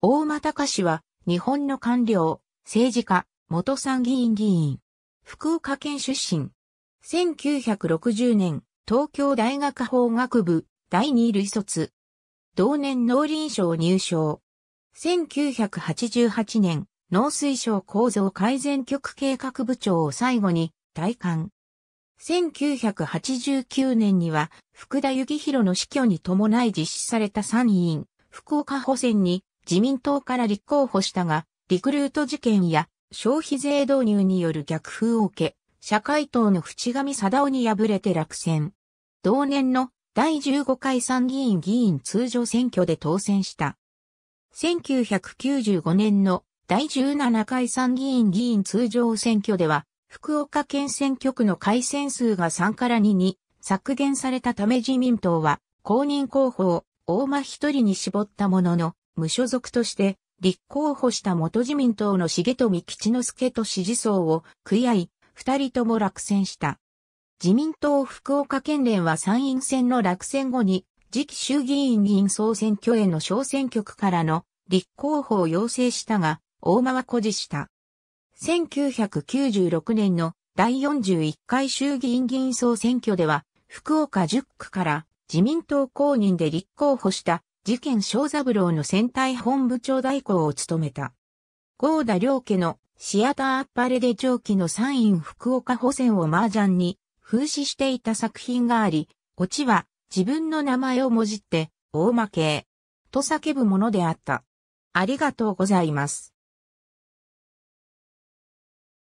大間隆氏は、日本の官僚、政治家、元参議院議員、福岡県出身。1960年、東京大学法学部、第二類卒。同年農林省入省。1988年、農水省構造改善局計画部長を最後に、退官。1989年には、福田幸宏の死去に伴い実施された参院、福岡補選に自民党から立候補したが、リクルート事件や消費税導入による逆風を受け、社会党の淵上貞夫に敗れて落選。同年の第15回参議院議員通常選挙で当選した。1995年の第17回参議院議員通常選挙では、福岡県選挙区の改選数が3から2に削減されたため自民党は公認候補を大間一人に絞ったものの、無所属として、立候補した元自民党の重富吉之助と支持層を食い合い、二人とも落選した。自民党福岡県連は参院選の落選後に、次期衆議院議員総選挙への小選挙区からの立候補を要請したが、大間は誇示した。1996年の第41回衆議院議員総選挙では、福岡10区から自民党公認で立候補した事件小三郎の戦隊本部長代行を務めた。郷田良家のシアターアッパレで長期のイン福岡保線を麻雀に風刺していた作品があり、オチは自分の名前をもじって、大負け、と叫ぶものであった。ありがとうございます。